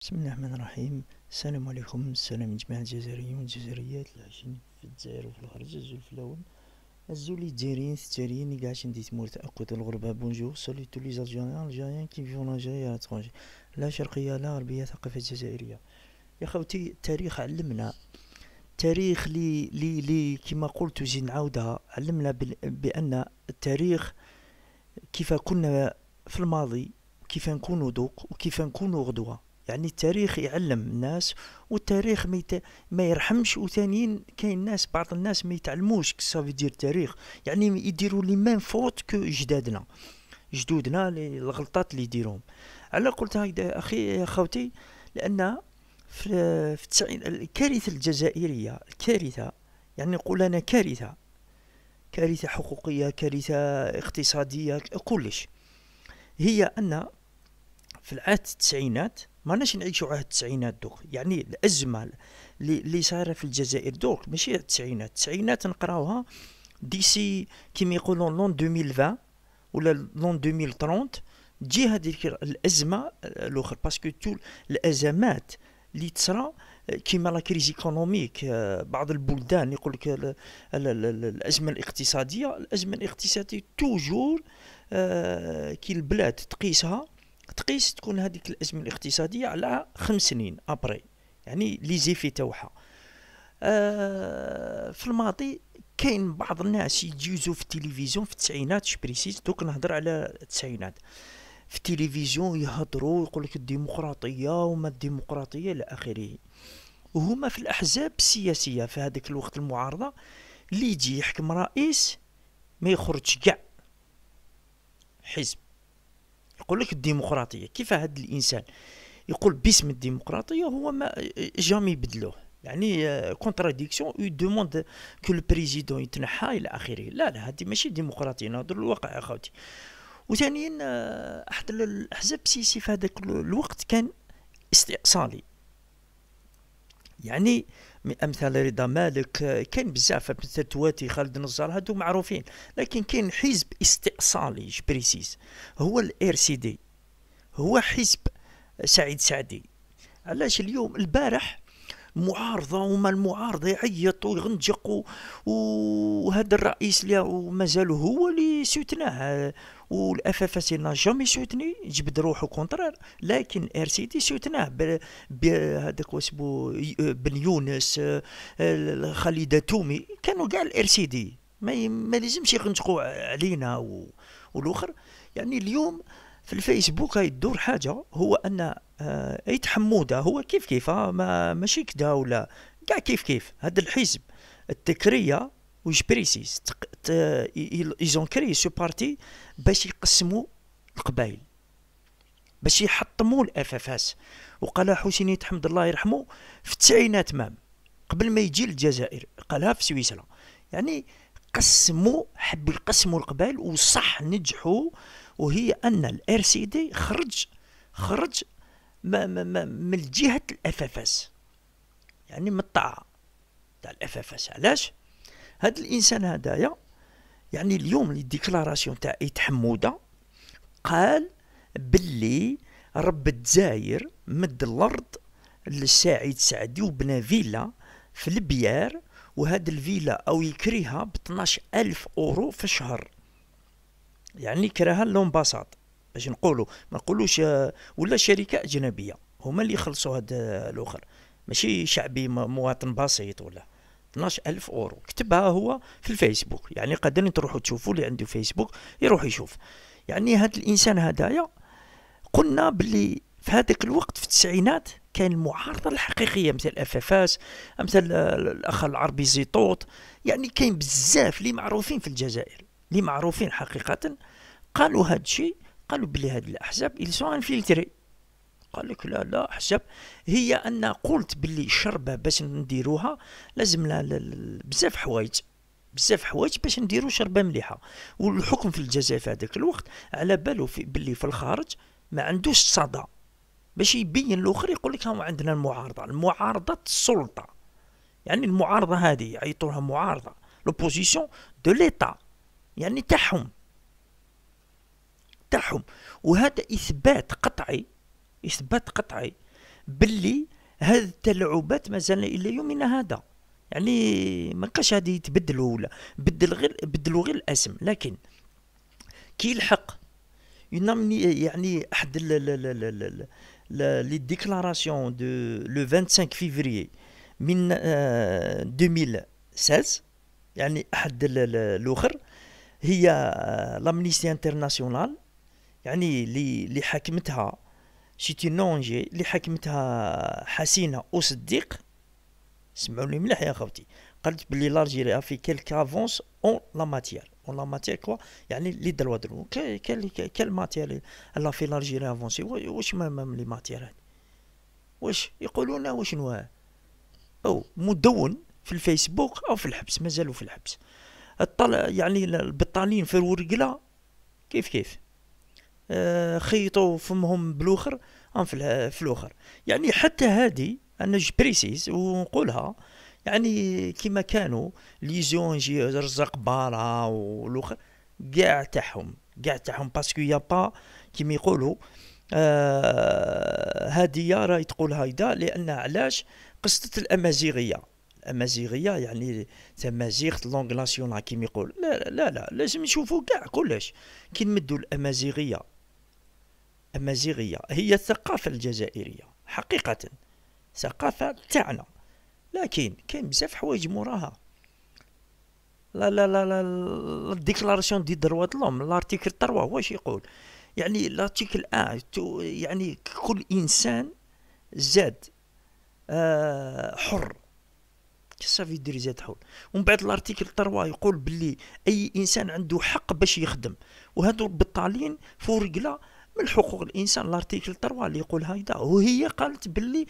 بسم الله الرحمن الرحيم السلام عليكم السلام جماعة الجزائريين والجزائريات العايشين في الجزائر وفي الخارج الفلاون الزولي الجزائريين التجاريين اللي قاعدين ديت مور تاكد الغربة بونجور سولي تو لي الجيريان الجيريان كي فيو لانجيري على لا شرقية لا غربية ثقافة جزائرية يا خوتي التاريخ علمنا التاريخ لي لي لي كما قلت جي نعاودها علمنا بأن التاريخ كيف كنا في الماضي كيف نكونوا دوق وكيف نكونوا غدوه يعني التاريخ يعلم الناس والتاريخ ما, يت... ما يرحمش وثانيين كاين ناس بعض الناس ما يتعلموش كسا يدير تاريخ يعني يديروا لي ميم فوت كو جدادنا جدودنا الغلطات اللي يديروهم على قلت هكذا اخي خوتي لان في, في التسعين الكارثه الجزائريه الكارثه يعني نقول انا كارثه كارثه حقوقيه كارثه اقتصاديه كلش هي ان في العهد التسعينات ما ناش نعيشوا على التسعينات دوك يعني الازمه اللي صايره في الجزائر دوك ماشي التسعينات التسعينات نقراوها ديسي كيما يقولون لون 2020 ولا لون 2030 تجي هذيك الازمه الاخر باسكو تول الازمات اللي تصرى كيما لا كريز ايكونوميك بعض البلدان يقول لك الازمه الاقتصاديه الازمه الاقتصاديه توجور آه، كي البلاد تقيسها تقيس تكون هذيك الازمه الاقتصاديه على خمس سنين ابري يعني لي زيفي تاوعها في الماضي كاين بعض الناس يجوزوا في التلفزيون في التسعينات شبريسيس دوك نهضر على التسعينات في التلفزيون يهضروا يقول لك الديمقراطيه وما الديمقراطيه الى اخره وهما في الاحزاب السياسيه في هذاك الوقت المعارضه اللي يجي يحكم رئيس ما يخرجش كاع حزب يقول لك الديمقراطيه كيف هذا الانسان يقول باسم الديمقراطيه هو ما جامي يبدلوه يعني كونتراديكسيون يو دوموند كو لو بريزيدون يتنحى الى اخره لا لا هذه ماشي ديمقراطيه نهضر الواقع اخوتي وثانيا آه، احد الاحزاب السياسي في هذاك الوقت كان استئصالي يعني من امثال رضا مالك آه، كاين بزاف مثل تواتي خالد نزار هادو معروفين لكن كاين حزب استئصالي جبريسيس هو الار سي دي هو حزب سعيد سعدي علاش اليوم البارح معارضه وما المعارضه يعيط ويغنجق وهذا الرئيس اللي مازال هو اللي سوتناه والاف اف اس جامي سوتني جبد روحو كونترير لكن ار سي دي سوتناه بهذاك واسمو بن يونس خليده تومي كانوا كاع الار سي دي ما, ما لازمش يغنجقوا علينا والاخر يعني اليوم آه في الفيسبوك يدور حاجه هو ان آه، ايت حموده هو كيف كيف آه، ما ماشي كدا ولا كاع كيف كيف هذا الحزب التكريه وش بريسيس ايزون كري سو بارتي باش يقسموا القبائل باش يحطموا الاف اف اس وقال حسيني حمد الله يرحمه في التسعينات مام قبل ما يجي للجزائر قالها في سويسرا يعني قسموا حبوا يقسموا القبائل وصح نجحوا آه وهي ان الار سي دي خرج خرج ما ما ما من جهه الاف اف اس يعني من الطاعه تاع الاف اف اس علاش هاد الانسان هدايا يعني اليوم لي ديكلاراسيون تاع ايت حموده قال بلي رب الجزائر مد الارض للسعيد سعدي وبنى فيلا في البيار وهاد الفيلا او يكريها ب ألف اورو في الشهر يعني كراها باساط باش نقولوا ما نقولوش آه، ولا شركه اجنبيه هما اللي يخلصوا هذا آه، الاخر ماشي شعبي مواطن بسيط ولا 12000 اورو كتبها هو في الفيسبوك يعني قادرين تروحوا تشوفوا اللي عنده فيسبوك يروح يشوف يعني هذا الانسان هدايا قلنا باللي في هذاك الوقت في التسعينات كان المعارضه الحقيقيه مثل اف اف اس مثل آه، الاخ العربي زيطوط يعني كاين بزاف اللي معروفين في الجزائر اللي معروفين حقيقة قالوا هذا الشيء قالوا بلي هاد الأحزاب سو انفلتري قال لك لا لا أحزاب هي أن قلت بلي الشربة باش نديروها لازم لا بزاف حوايج بزاف حوايج باش نديرو شربة مليحة والحكم في الجزائر في هذاك الوقت على بالو في بلي في الخارج ما عندوش صدى باش يبين الاخر يقول لك ها عندنا المعارضه المعارضه السلطه يعني المعارضه هذه يعيطوا معارضه لوبوزيسيون دو ليتا يعني تاعهم تاعهم وهذا اثبات قطعي اثبات قطعي باللي هذه التلاعبات مازال الى يومنا هذا يعني ما بقاش هذه يتبدلوا ولا بدل غير بدلوا غير الاسم لكن كي يلحق يعني احد لي ديكلاراسيون دو لو 25 فيفري من 2016 آه، يعني احد الاخر هي لامنيستي آه، انترناسيونال يعني اللي اللي حكمتها شيتي نونجي اللي حكمتها حسينه وصديق سمعوني مليح يا خوتي قالت بلي لارجيريا في كيلك افونس اون لا ماتيير اون لا ماتيير كوا يعني لي دروا درو كال كال ماتيير لا في لارجيريا افونسي واش ما مام لي ماتيير هادي واش يقولون واش نوا او مدون في الفيسبوك او في الحبس مازالوا في الحبس الطل... يعني البطالين في الورقله كيف كيف آه، خيطوا فمهم بلوخر ام في الاخر يعني حتى هذه انا بريسيز ونقولها يعني كما كانوا ليزونجي جي رزق بارا والاخر كاع تاعهم كاع تاعهم باسكو يا با كيما يقولوا آه هادية راهي تقول هايدا لان علاش قصة الامازيغيه امازيغيه يعني تمازيغ لونغ ناسيونال كيما يقول لا لا لا لازم نشوفوا كاع كلش كي نمدوا الامازيغيه امازيغيه هي الثقافه الجزائريه حقيقه ثقافه تاعنا لكن كاين بزاف حوايج موراها لا لا لا لا الديكلاراسيون دي دروا لوم لارتيكل 3 واش يقول يعني لارتيكل 1 يعني كل انسان زاد آه حر صافي دير زاد حول ومن بعد الارتيكل 3 يقول باللي اي انسان عنده حق باش يخدم وهادو البطالين فورقلا من حقوق الانسان لارتيكل 3 اللي يقول هيدا وهي قالت باللي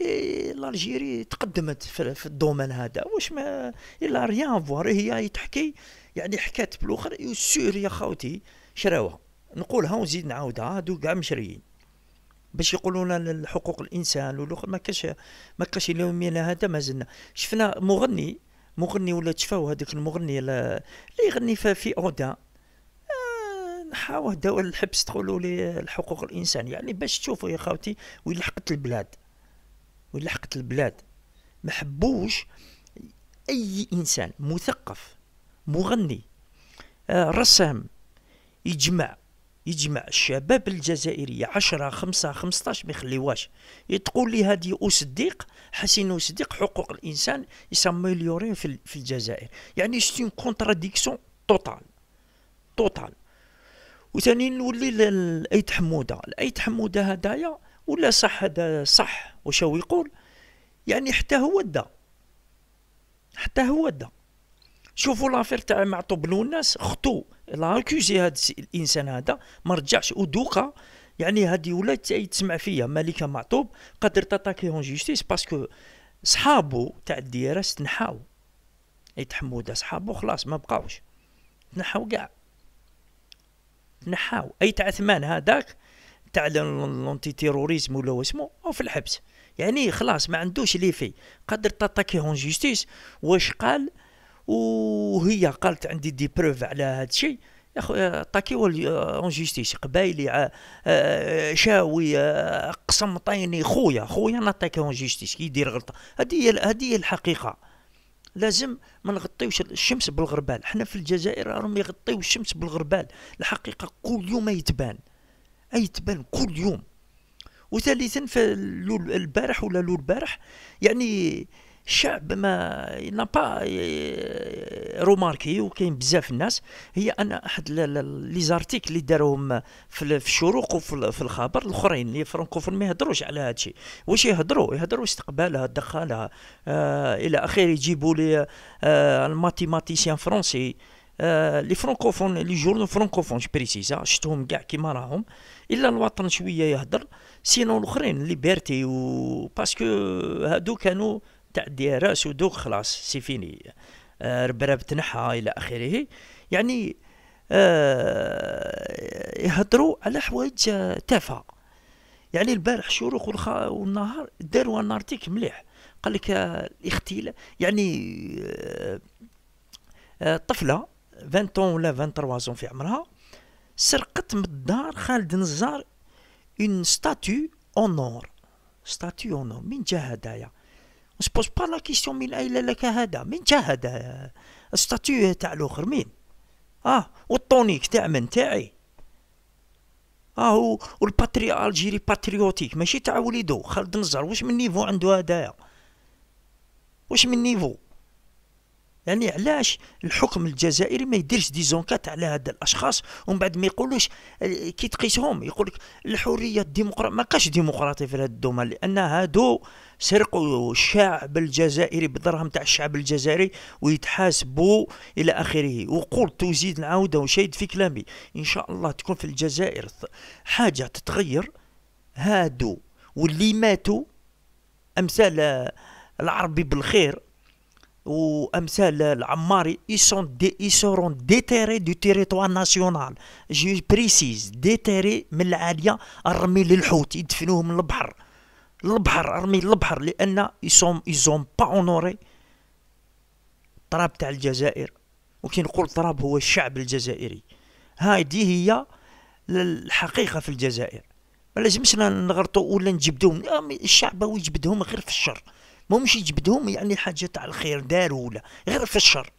إيه لالجيري تقدمت في الدومين هذا واش ما الا ريان فوار هي تحكي يعني حكات بالاخر سور يا خوتي شراوها نقولها ونزيد نعاودها هادو كاع مشريين باش يقولوا لنا حقوق الانسان والاخر ما كاش ما كاش اليوم هذا ما زلنا شفنا مغني مغني ولا تشفاو هذاك المغني اللي يغني في اودا آه، نحاوه دواء الحبس لي حقوق الانسان يعني باش تشوفوا يا خاوتي وين لحقت البلاد وين لحقت البلاد ما حبوش اي انسان مثقف مغني آه رسام يجمع يجمع الشباب الجزائرية 10 خمسة 15 ما يخليوهاش تقول لي هذه أصدق حسين أصدق حقوق الإنسان يساميليورين في, في الجزائر يعني سي كونتراديكسيون توتال توتال وثاني نولي لأيت حمودة الأيت حمودة هدايا ولا صح هذا صح وشو يقول يعني حتى هو دا حتى هو دا شوفوا لافير تاع مع الناس خطو لاكوزي هاد الانسان هذا ما رجعش ودوقا يعني هادي ولا يتسمع فيا مالكه معطوب قادر تاتاكي اون جوستيس باسكو صحابو تاع الديره استنحاو اي حموده صحابو خلاص ما بقاوش تنحاو كاع تنحاو اي تاع عثمان هذاك تاع لونتي تيروريزم ولا واسمو او في الحبس يعني خلاص ما عندوش لي في قادر تاتاكي اون جوستيس واش قال وهي قالت عندي دي بروف على هذا الشيء يا خويا طاكيو آه، اون جيستيس قبايلي آه، آه، شاوي قسم طيني خويا خويا نعطيك اون جيستيس كي يدير غلطه هذه هي هذه هي الحقيقه لازم ما نغطيوش الشمس بالغربال حنا في الجزائر راهم يغطيو الشمس بالغربال الحقيقه كل يوم يتبان اي تبان كل يوم وثالثا البارح ولا لول البارح يعني الشعب ما نا با روماركي وكاين بزاف الناس هي ان احد لي زارتيك اللي داروهم في الشروق وفي الخبر الاخرين اللي فرانكوفون ما يهضروش على هذا الشيء واش يهضروا يهضروا استقبالها دخلها آه الى اخره يجيبوا لي آه الماتيماتيسيان فرونسي آه، لي فرانكوفون لي جورنو فرانكوفون بريسيزا آه، شفتهم كاع كيما راهم الا الوطن شويه يهضر سينو الاخرين ليبرتي و باسكو هادو كانوا تاع تعدي راس ودوق خلاص سي فيني آه، ربرب تنحى الى اخره يعني آه، يهضروا على حوايج آه، تافهه يعني البارح شروق والنهار داروا ان ارتيك مليح قال لك الاختلاف يعني طفله 20 طون ولا 23 زون في عمرها سرقت من الدار خالد نزار اون ستاتيو اونور ستاتيو اونور من جا هدايا جو بوز با لا كيسيون من اين لك هذا من جا هذا الستاتيو تاع الاخر مين اه والطونيك تاع من تاعي اه والباتري الجيري باتريوتيك ماشي تاع وليدو خالد نزار واش من نيفو عنده هدايا واش من نيفو يعني علاش الحكم الجزائري ما يديرش دي زونكات على هاد الاشخاص ومن بعد ما يقولوش آه، كي تقيسهم يقول لك الحريه الديمقراطيه ما كاش ديمقراطي في هاد الدومه لان هادو سرقوا الشعب الجزائري بالدرهم تاع الشعب الجزائري ويتحاسبوا الى اخره وقلت وزيد نعاودها وشيد في كلامي ان شاء الله تكون في الجزائر حاجه تتغير هادو واللي ماتوا امثال العربي بالخير وامثال العماري euh, ils sont dé, ils ديتيري دو تيريتوار ناسيونال جي بريسيز ديتيري من العاليه ارمي للحوت يدفنوهم للبحر للبحر ارمي للبحر لان اي زون با اونوري التراب تاع الجزائر وكي نقول التراب هو الشعب الجزائري هذه هي الحقيقه في الجزائر ما لازمش نغرطوا ولا نجبدوهم الشعب هو يجبدهم غير في الشر ماهمش يجبدهم يعني حاجه تاع الخير داروا ولا غير في الشر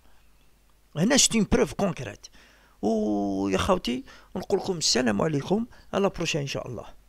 هنا شتي اون بروف كونكريت ويا خاوتي نقول لكم السلام عليكم على بروشين ان شاء الله